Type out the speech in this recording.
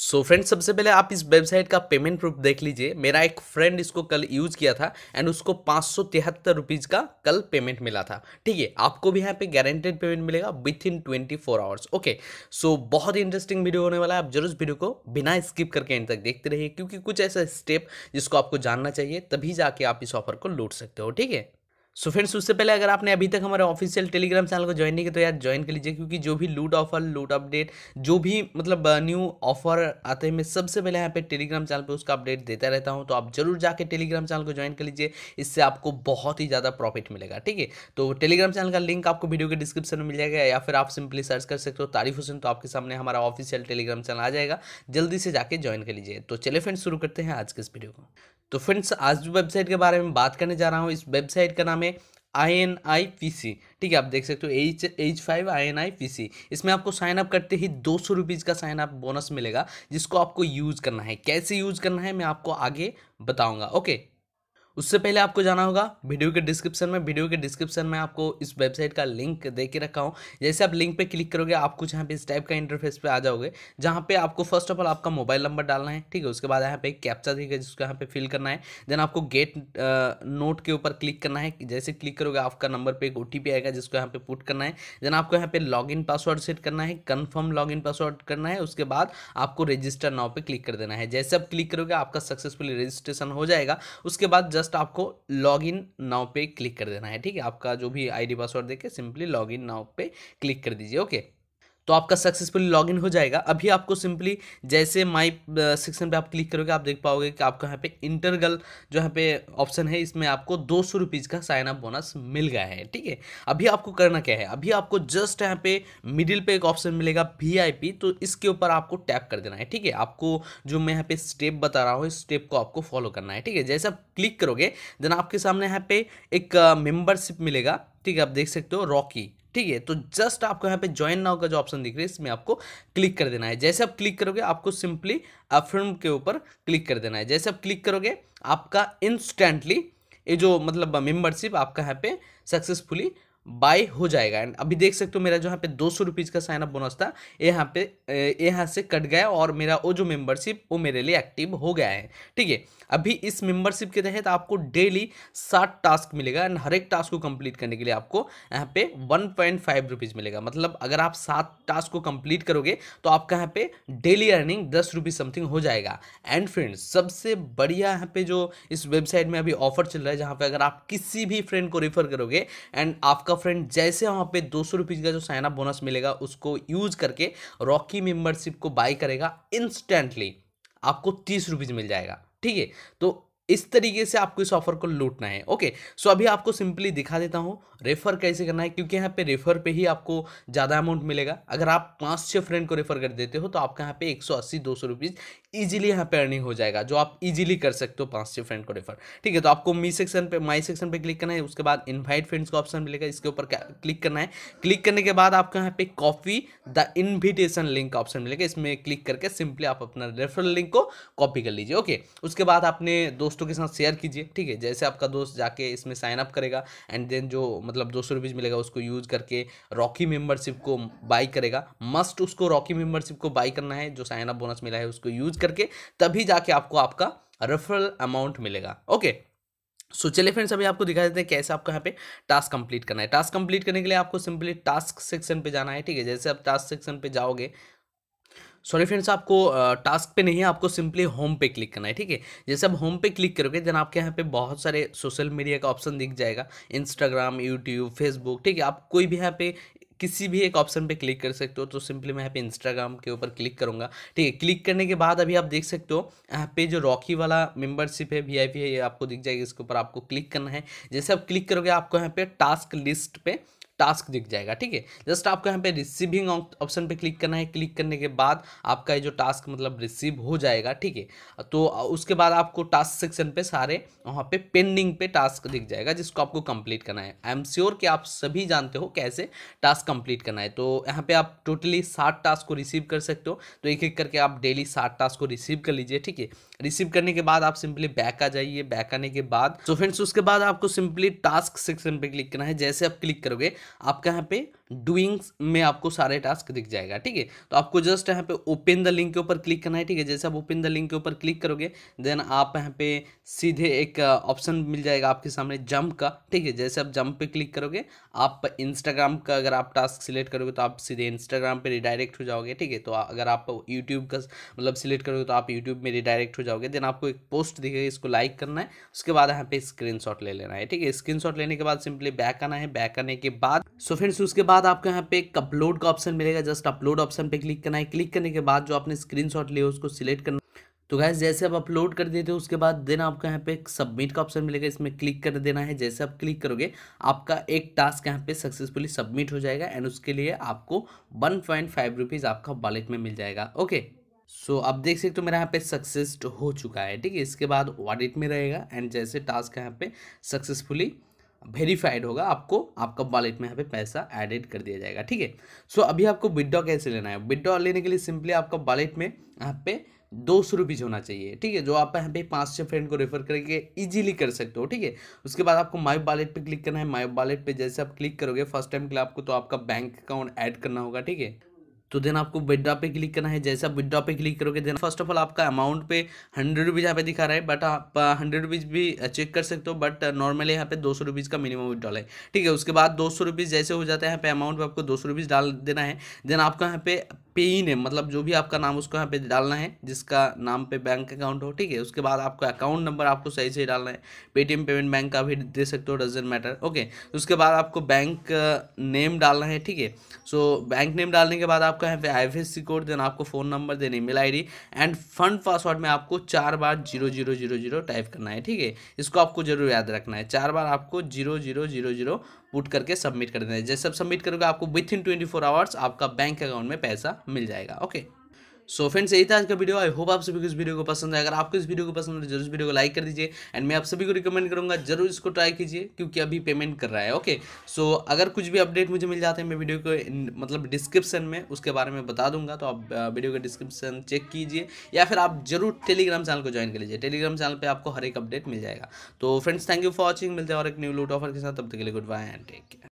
सो so friends सबसे पहले आप इस वेबसाइट का पेमेंट प्रूफ देख लीजिए मेरा एक फ्रेंड इसको कल यूज़ किया था एंड उसको पाँच सौ तिहत्तर रुपीज़ का कल पेमेंट मिला था ठीक है आपको भी यहाँ पे गारंटेड पेमेंट मिलेगा within twenty four hours okay so बहुत ही इंटरेस्टिंग वीडियो होने वाला है आप जरूर इस वीडियो को बिना स्किप करके एंड तक देखते रहिए क्योंकि कुछ ऐसा स्टेप जिसको आपको जानना चाहिए तभी जाके आप इस ऑफर को लूट सकते हो ठीक है सो फ्रेंड्स उससे पहले अगर आपने अभी तक हमारे ऑफिशियल टेलीग्राम चैनल को ज्वाइन नहीं किया तो यार ज्वाइन कर लीजिए क्योंकि जो भी लूट ऑफर लूट अपडेट जो भी मतलब न्यू uh, ऑफर आते हैं मैं सबसे पहले यहाँ पे टेलीग्राम चैनल पे उसका अपडेट देता रहता हूँ तो आप जरूर जाके टेलीग्राम चैनल को ज्वाइन कर लीजिए इससे आपको बहुत ही ज़्यादा प्रॉफिट मिलेगा ठीक है तो टेलीग्राम चैनल का लिंक आपको वीडियो के डिस्क्रिप्शन में मिल जाएगा या फिर आप सिंपली सर्च कर सकते हो तारीफ हुसैन तो आपके सामने हमारा ऑफिशियल टेलीग्राम चैनल आ जाएगा जल्दी से जाके ज्वाइन कर लीजिए तो चले फ्रेंड्स शुरू करते हैं आज के इस वीडियो को तो फ्रेंड्स आज जो वेबसाइट के बारे में बात करने जा रहा हूँ इस वेबसाइट का नाम है आई एन आई पी सी ठीक है आप देख सकते हो H H five I N I P C इसमें आपको साइन अप करते ही दो सौ रुपीज़ का साइन अप बोनस मिलेगा जिसको आपको यूज़ करना है कैसे यूज़ करना है मैं आपको आगे बताऊँगा ओके उससे पहले आपको जाना होगा वीडियो के डिस्क्रिप्शन में वीडियो के डिस्क्रिप्शन में आपको इस वेबसाइट का लिंक दे के रखा हूँ जैसे आप लिंक पे क्लिक करोगे आप कुछ यहाँ पे इस टाइप का इंटरफेस पे आ जाओगे जहाँ पे आपको फर्स्ट ऑफ ऑल आपका मोबाइल नंबर डालना है ठीक है उसके बाद यहाँ पे कैप्चा देगा जिसको यहाँ पे फिल करना है देन आपको गेट नोट के ऊपर क्लिक करना है जैसे क्लिक करोगे आपका नंबर पर एक ओ आएगा जिसको यहाँ पे पुट करना है देन आपको यहाँ पे लॉग पासवर्ड सेट करना है कन्फर्म लॉग पासवर्ड करना है उसके बाद आपको रजिस्टर नाव पर क्लिक कर देना है जैसे आप क्लिक करोगे आपका सक्सेसफुली रजिस्ट्रेशन हो जाएगा उसके बाद जस्ट आपको लॉग इन नाव पे क्लिक कर देना है ठीक है आपका जो भी आईडी पासवर्ड देके सिंपली लॉग इन नाव पे क्लिक कर दीजिए ओके तो आपका सक्सेसफुली लॉगिन हो जाएगा अभी आपको सिंपली जैसे माई सेक्शन uh, पे आप क्लिक करोगे आप देख पाओगे कि आपको यहाँ पे इंटरगल जो यहाँ पे ऑप्शन है इसमें आपको दो सौ का साइन अप बोनस मिल गया है ठीक है अभी आपको करना क्या है अभी आपको जस्ट यहाँ पे मिडिल पे एक ऑप्शन मिलेगा वी तो इसके ऊपर आपको टैप कर देना है ठीक है आपको जो मैं यहाँ पे स्टेप बता रहा हूँ इस स्टेप को आपको फॉलो करना है ठीक है जैसे आप क्लिक करोगे देन आपके सामने यहाँ पे एक मेम्बरशिप uh, मिलेगा ठीक है आप देख सकते हो रॉकी ठीक है तो जस्ट आपको यहाँ पे ज्वाइन नाउ का जो ऑप्शन दिख रहा है इसमें आपको क्लिक कर देना है जैसे आप क्लिक करोगे आपको सिंपली अफर्म के ऊपर क्लिक कर देना है जैसे आप क्लिक करोगे आपका इंस्टेंटली ये जो मतलब मेंबरशिप आपका यहाँ पे सक्सेसफुली बाय हो जाएगा एंड अभी देख सकते हो मेरा जो यहाँ पे दो सौ रुपीज़ का साइनअप बोनस था यहाँ पे यहाँ से कट गया और मेरा वो जो मेंबरशिप वो मेरे लिए एक्टिव हो गया है ठीक है अभी इस मेंबरशिप के तहत आपको डेली सात टास्क मिलेगा एंड हर एक टास्क को कंप्लीट करने के लिए आपको यहाँ पे वन पॉइंट फाइव रुपीज़ मिलेगा मतलब अगर आप सात टास्क को कंप्लीट करोगे तो आपका यहाँ पे डेली अर्निंग दस रुपीज़ समथिंग हो जाएगा एंड फ्रेंड्स सबसे बढ़िया यहाँ पे जो इस वेबसाइट में अभी ऑफर चल रहा है जहाँ पे अगर आप किसी भी फ्रेंड को रेफर करोगे एंड आपका फ्रेंड जैसे वहाँ पे दो सौ का जो साइनअप बोनस मिलेगा उसको यूज करके रॉकी मेंबरशिप को बाई करेगा इंस्टेंटली आपको तीस रुपीज़ मिल जाएगा ठीक है तो इस तरीके से आपको इस ऑफर को लूटना है ओके सो अभी आपको सिंपली दिखा देता हूँ रेफर कैसे करना है क्योंकि यहाँ पे रेफर पे ही आपको ज़्यादा अमाउंट मिलेगा अगर आप पाँच छः फ्रेंड को रेफर कर देते हो तो आपका यहाँ पे 180 200 रुपीस इजीली यहाँ पे अर्निंग हो जाएगा जो आप इजीली कर सकते हो पांच छः फ्रेंड को रेफर ठीक है तो आपको मी सेक्शन पे माई सेक्शन पे क्लिक करना है उसके बाद इनवाइट फ्रेंड्स का ऑप्शन मिलेगा इसके ऊपर क्लिक करना है क्लिक करने के बाद आपको यहाँ पे कॉपी द इन्विटेशन लिंक का ऑप्शन मिलेगा इसमें क्लिक करके सिंपली आप अपना रेफरल लिंक को कॉपी कर लीजिए ओके उसके बाद अपने दोस्तों के साथ शेयर कीजिए ठीक है जैसे आपका दोस्त जाके इसमें साइन अप करेगा एंड देन जो मतलब दो सौ मिलेगा उसको यूज करके रॉकी मेंबरशिप को बाई करेगा मस्ट उसको रॉकी मेंबरशिप को बाई करना है जो साइन अप बोनस मिला है उसको यूज करके तभी जाके आपको आपका रेफरल अमाउंट मिलेगा ओके सो so, चलिए फ्रेंड्स अभी आपको दिखा देते हैं कैसे आपको यहाँ पे टास्क कंप्लीट करना है टास्क कंप्लीट करने के लिए आपको सिंपली टास्क सेक्शन पे जाना है ठीक है जैसे आप टास्क सेक्शन पे जाओगे सॉरी फ्रेंड्स आपको टास्क पे नहीं है आपको सिंपली होम पे क्लिक करना है ठीक है जैसे आप होम पे क्लिक करोगे देन आपके यहाँ पे बहुत सारे सोशल मीडिया का ऑप्शन दिख जाएगा इंस्टाग्राम यूट्यूब फेसबुक ठीक है आप कोई भी यहाँ पे किसी भी एक ऑप्शन पे क्लिक कर सकते हो तो सिंपली मैं यहाँ पे इंस्टाग्राम के ऊपर क्लिक करूँगा ठीक है क्लिक करने के बाद अभी आप देख सकते हो यहाँ पे जो रॉकी वाला मेंबरशिप है वी है ये आपको दिख जाएगी इसके ऊपर आपको क्लिक करना है जैसे आप क्लिक करोगे आपको यहाँ पे टास्क लिस्ट पे टास्क दिख जाएगा ठीक है जस्ट आपको यहाँ पे रिसीविंग ऑप्शन पे क्लिक करना है क्लिक करने के बाद आपका ये जो टास्क मतलब रिसीव हो जाएगा ठीक है तो उसके बाद आपको टास्क सेक्शन पे सारे वहाँ पे पेंडिंग पे टास्क दिख जाएगा जिसको आपको कंप्लीट करना है आई एम श्योर कि आप सभी जानते हो कैसे टास्क कंप्लीट करना है तो यहाँ पे आप टोटली साठ टास्क को रिसीव कर सकते हो तो एक एक करके आप डेली साठ टास्क को रिसीव कर लीजिए ठीक है रिसीव करने के बाद आप सिंपली बैक आ जाइए बैक आने के बाद तो फ्रेंड्स उसके बाद आपको सिंपली टास्क सेक्शन पे क्लिक करना है जैसे आप क्लिक करोगे आपका यहाँ पे डूइंग्स में आपको सारे टास्क दिख जाएगा ठीक है तो आपको जस्ट यहाँ पे ओपन द लिंक के ऊपर क्लिक करना है ठीक है जैसे आप ओपन द लिंक के ऊपर क्लिक करोगे देन आप यहाँ पे सीधे एक ऑप्शन मिल जाएगा आपके सामने जंप का ठीक है जैसे आप जंप पे क्लिक करोगे आप इंस्टाग्राम का अगर आप टास्क सिलेक्ट करोगे तो आप सीधे इंस्टाग्राम पर रिडायरेक्ट हो जाओगे ठीक है तो अगर आप यूट्यूब का मतलब सिलेक्ट करोगे तो आप यूट्यूब में रिडायरेक्ट हो जाओगे देन आपको एक पोस्ट दिखेगा इसको लाइक करना है उसके बाद यहाँ पे स्क्रीन ले लेना है ठीक है स्क्रीन लेने के बाद सिंपली बैक आना है बैक आने के बाद सो फ्रेंड्स उसके बाद बाद आपको यहाँ पे एक अपलोड का ऑप्शन मिलेगा जस्ट अपलोड ऑप्शन पे क्लिक करना है क्लिक करने के बाद जो आपने स्क्रीनशॉट लिया उसको सिलेक्ट करना तो गैस जैसे आप अपलोड कर देते हो उसके बाद देन आपको यहाँ पे एक सबमिट का ऑप्शन मिलेगा इसमें क्लिक कर देना है जैसे आप क्लिक करोगे आपका एक टास्क यहाँ पे सक्सेसफुली सबमिट हो जाएगा एंड उसके लिए आपको वन पॉइंट फाइव रुपीज़ आपका वॉलेट में मिल जाएगा ओके सो अब देख सकते हो मेरा यहाँ पे सक्सेस हो चुका है ठीक है इसके बाद ऑडिट में रहेगा एंड जैसे टास्क यहाँ पे सक्सेसफुली वेरीफाइड होगा आपको आपका वॉलेट में यहाँ पे पैसा एडेड कर दिया जाएगा ठीक है सो अभी आपको विड्रॉ कैसे लेना है विड्रॉ लेने के लिए सिंपली आपका वॉलेट में यहाँ पे दो सौ रुपीज़ होना चाहिए ठीक है जो आप यहाँ पे पाँच छः फ्रेंड को रेफर करके इजीली कर सकते हो ठीक है उसके बाद आपको माई वॉलेट पे क्लिक करना है माई वॉलेट पे जैसे आप क्लिक करोगे फर्स्ट टाइम के लिए आपको तो आपका बैंक अकाउंट ऐड करना होगा ठीक है तो देन आपको विड्रॉ पे क्लिक करना है जैसा विड्रॉ पे क्लिक करोगे देन फर्स्ट ऑफ ऑल आपका अमाउंट पे हंड्रेड रुपीज़ यहाँ पे दिखा रहा है बट आप हंड्रेड uh, रुपीज़ भी चेक uh, कर सकते हो बट नॉर्मली uh, यहाँ पे दो सौ रुपीज़ का मिनिमम विड्रॉल है ठीक है उसके बाद दो सौ रुपीज़ जैसे हो जाता है यहाँ पे अमाउंट पर आपको दो सौ रुपीज़ डाल देना है देन आपका यहाँ पे पे ही नेम मतलब जो भी आपका नाम उसको यहाँ पे डालना है जिसका नाम पे बैंक अकाउंट हो ठीक है उसके बाद आपका अकाउंट नंबर आपको सही से डालना है पेटीएम पेमेंट बैंक का भी दे सकते हो डजेंट मैटर ओके उसके बाद आपको बैंक नेम डालना है ठीक है सो बैंक नेम डालने के बाद आप आपका यहाँ पे आई कोड देन आपको phone number then email ID and fund password में आपको चार बार zero zero zero zero type करना है ठीक है इसको आपको जरूर याद रखना है चार बार आपको zero zero zero zero put करके सबमिट कर देना है जैसे सब सबमिट करोगे आपको within twenty four hours आपका बैंक अकाउंट में पैसा मिल जाएगा ओके सो फ्रेंड्स यही था आज का वीडियो आई होप आप सभी को इस वीडियो को पसंद है अगर आपको इस वीडियो को पसंद है तो जरूर इस वीडियो को लाइक कर दीजिए एंड मैं आप सभी को रिकमेंड करूँगा जरूर इसको ट्राई कीजिए क्योंकि अभी पेमेंट कर रहा है ओके सो so, अगर कुछ भी अपडेट मुझे मिल जाते हैं मैं वीडियो को मतलब डिस्क्रिप्शन में उसके बारे में बता दूंगा तो आप वीडियो का डिस्क्रिप्शन चेक कीजिए या फिर आप जरूर टेलीग्राम चैनल को ज्वाइन कर लीजिए टेलीग्राम चैनल पर आपको हर एक अपडेट मिल जाएगा तो friends thank you for watching मिलते हैं और एक न्यू लूट ऑफर के साथ तब तक के लिए goodbye and take care